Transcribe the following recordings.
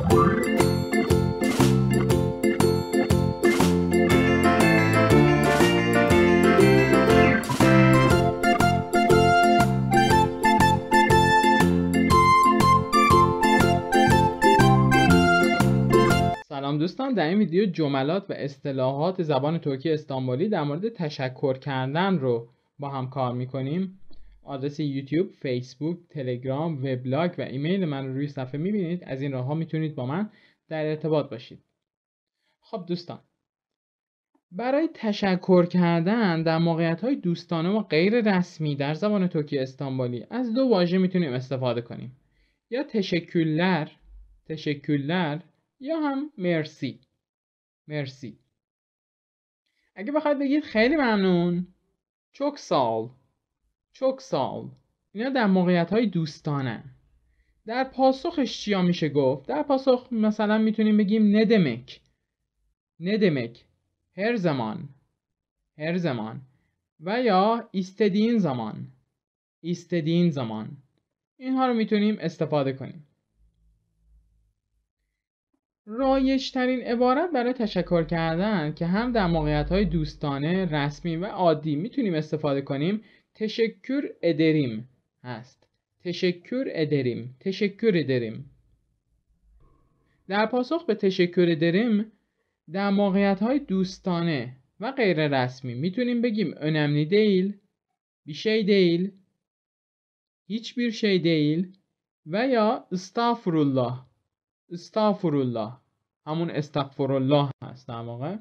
سلام دوستان در این ویدیو جملات و اصطلاحات زبان ترکی استانبولی در مورد تشکر کردن رو با هم کار میکنیم آدرس یوتیوب، فیسبوک، تلگرام، وبلاگ و ایمیل من رو روی صفحه میبینید از این راه ها میتونید با من در ارتباط باشید خب دوستان برای تشکر کردن در موقعیت های دوستانه و غیر رسمی در زبان ترکی استانبولی از دو واژه میتونیم استفاده کنیم یا تشکرلر، تشکرلر یا هم مرسی مرسی اگه بخواید بگید خیلی ممنون چوک سال چوک سال اینا در موقعیت های دوستانه در پاسخش چیا میشه گفت در پاسخ مثلا میتونیم بگیم ندمک ندمک هر زمان هر زمان و یا ایستدین زمان ایستدین زمان اینها رو میتونیم استفاده کنیم رایشترین عبارت برای تشکر کردن که هم در موقعیت های دوستانه، رسمی و عادی میتونیم استفاده کنیم تشکر ادریم هست تشکر ادریم تشکر ادریم در پاسخ به تشکر ادریم در موقعیت های دوستانه و غیر رسمی میتونیم بگیم önemli değil, bir şey değil, hiçbir şey değil veya استغفرالله استغفرالله همون استغفرالله هست در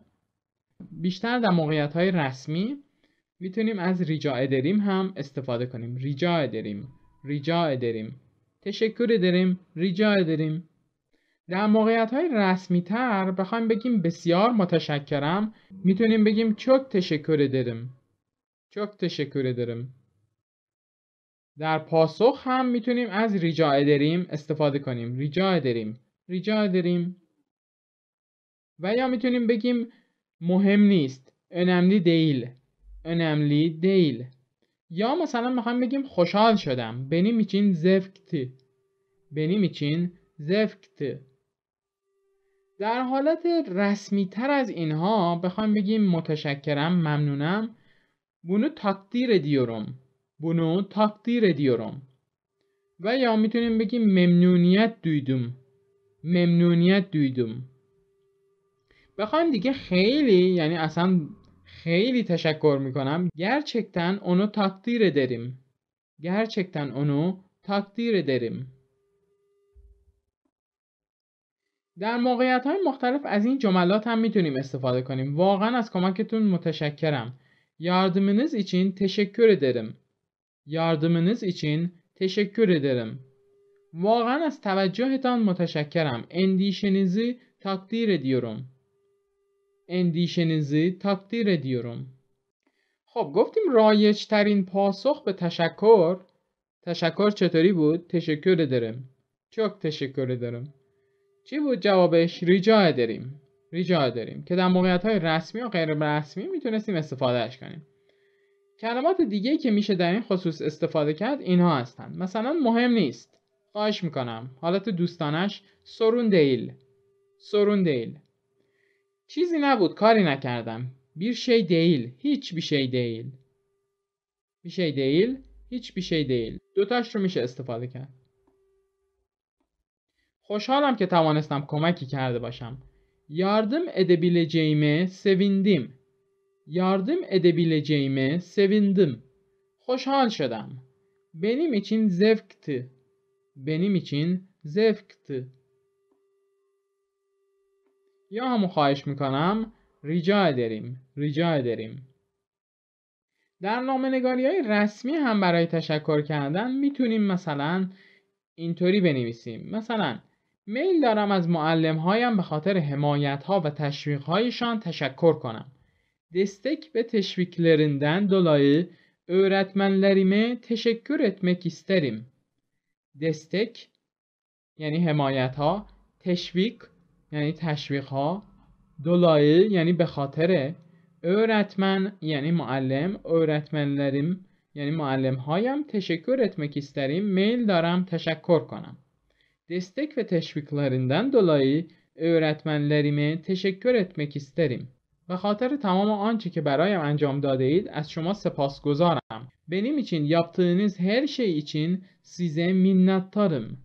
بیشتر در موقعیت های رسمی میتونیم از ریجا ادریم هم استفاده کنیم ریجا ادریم ریجا ادریم تشکر داریم ریجا ادریم در موقعیت های رسمی تر بخوایم بگیم بسیار متشکرم میتونیم بگیم چوک تشکر داریم چوک تشکر داریم در پاسخ هم میتونیم از ریجا ادریم استفاده کنیم ریجا ادریم ریجا ادریم و یا میتونیم بگیم مهم نیست önemli değil önemli değil یا مثلا میخوام بگیم خوشحال شدم benim için zevkti benim için zevkti در حالت رسمی تر از اینها بخوام بگیم متشکرم ممنونم بونو تقدیر ediyorum بونو تقدیر دیورم و یا میتونیم بگیم ممنونیت دویدم ممنونیت دویدم بخوایم دیگه خیلی یعنی اصلا خیلی تشکر میکنم. گرچکتن اونو تقدیر داریم. گرچکتن اونو تقدیر داریم. در موقعیت های مختلف از این جملات هم میتونیم استفاده کنیم. واقعا از کمکتون متشکرم. یاردمنز ایچین تشکر ederim. یاردمنز ایچین تشکر داریم. واقعا از توجهتان متشکرم. اندیشنیزی تقدیر دیورم اندیشنزی تقدیر دیورم. خب گفتیم رایج ترین پاسخ به تشکر تشکر چطوری بود؟ تشکر دارم. چوک تشکر دارم. چی بود جوابش؟ ریجا داریم. ریجا داریم که در موقعیت های رسمی و غیر رسمی میتونستیم استفادهش کنیم. کلمات دیگه که میشه در این خصوص استفاده کرد اینها هستند. مثلا مهم نیست. خواهش میکنم. حالت دوستانش سرون دیل. سرون دیل. چیزی نبود کاری نکردم بیر شی دیل هیچ بی شی دیل بی شی دیل هیچ بی شی دیل دوتاش رو میشه استفاده کرد خوشحالم که توانستم کمکی کرده باشم یاردم ادبیلجیمه سویندیم یاردم ادبیلجیمه سویندیم خوشحال شدم بنیم ایچین زفکتی بنیم ایچین زفکتی یا همون خواهش میکنم ریجا داریم ریجا داریم در نگاری های رسمی هم برای تشکر کردن میتونیم مثلا اینطوری بنویسیم مثلا میل دارم از معلم هایم به خاطر حمایت ها و تشویق هایشان تشکر کنم. دستک تشویق لرندن دلائی اورتمن öğretmenlerime تشکر اتمک isterim. دستک یعنی حمایت ها تشویق یعنی تشویق ها یعنی به خاطر اورتمن یعنی معلم اورتمن لریم یعنی معلم هایم تشکر اتمک استریم میل دارم تشکر کنم دستک و تشویق لرندن دولایی اورتمن لریم تشکر اتمک استریم به خاطر تمام آنچه که برایم انجام داده اید از شما سپاس گذارم بنیم چین یابتنیز هر شی ایچین سیزه مینت تارم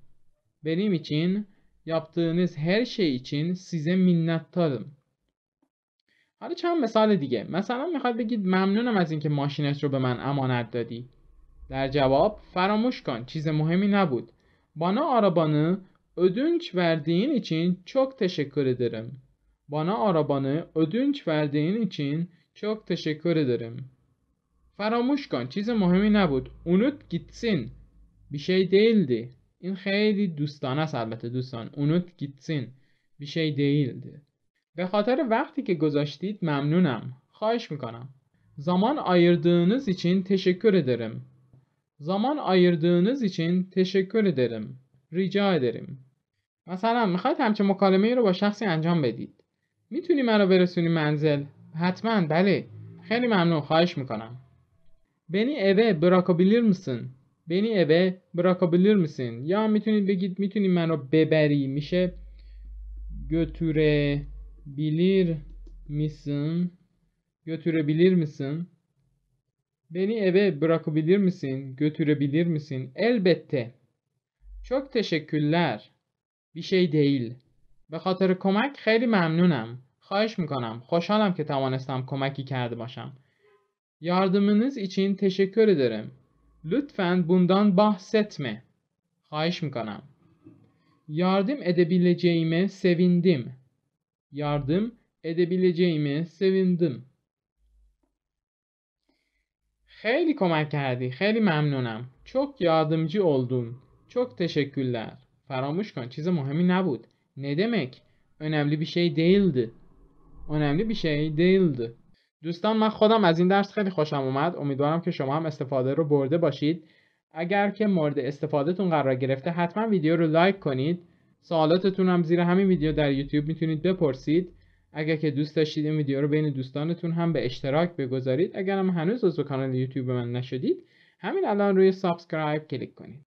بنیم چین Yaptığınız her şey için size minnettarım. Hadi چند مثال دیگه مثلا میخواد بگید ممنونم از اینکه ماشینت رو به من امانت دادی در جواب فراموش کن چیز مهمی نبود bana arabanı ödünç verdiğin için çok teşekkür ederim bana arabanı ödünç verdiğin için çok teşekkür ederim فراموش کن چیز مهمی نبود unut gitsin bir şey değildi این خیلی دوستانه است البته دوستان اونوت گیتسین بیشی دیلد به خاطر وقتی که گذاشتید ممنونم خواهش میکنم زمان ayırdığınız ایچین تشکر ederim زمان ayırdığınız için تشکر ederim ریجا ederim مثلا میخواید همچه مکالمه ای رو با شخصی انجام بدید میتونی مرا برسونی منزل حتما بله خیلی ممنون خواهش میکنم Beni اوه bırakabilir misin? Beni eve bırakabilir misin? Ya mituni be git mituni meno beberiymişe götürebilir misin? Götürebilir misin? Beni eve bırakabilir misin? Götürebilir misin? Elbette. Çok teşekkürler. Bir şey değil. به خاطر کمک خیلی ممنونم. خواهش میکنم. خوشحالم که komak کمکی کرده başam. Yardımınız için teşekkür ederim. Lütfen bundan bahsetme. mı kanam. Yardım edebileceğime sevindim. Yardım edebileceğime sevindim. خیلی کمک کردی. خیلی ممنونم. Çok yardımcı oldun. Çok teşekkürler. Faramuş kن. muhemi ne bud? Ne demek? Önemli bir şey değildi. Önemli bir şey değildi. دوستان من خودم از این درس خیلی خوشم اومد امیدوارم که شما هم استفاده رو برده باشید اگر که مورد استفادهتون قرار گرفته حتما ویدیو رو لایک کنید سوالاتتون هم زیر همین ویدیو در یوتیوب میتونید بپرسید اگر که دوست داشتید این ویدیو رو بین دوستانتون هم به اشتراک بگذارید اگر هم هنوز عضو کانال یوتیوب من نشدید همین الان روی سابسکرایب کلیک کنید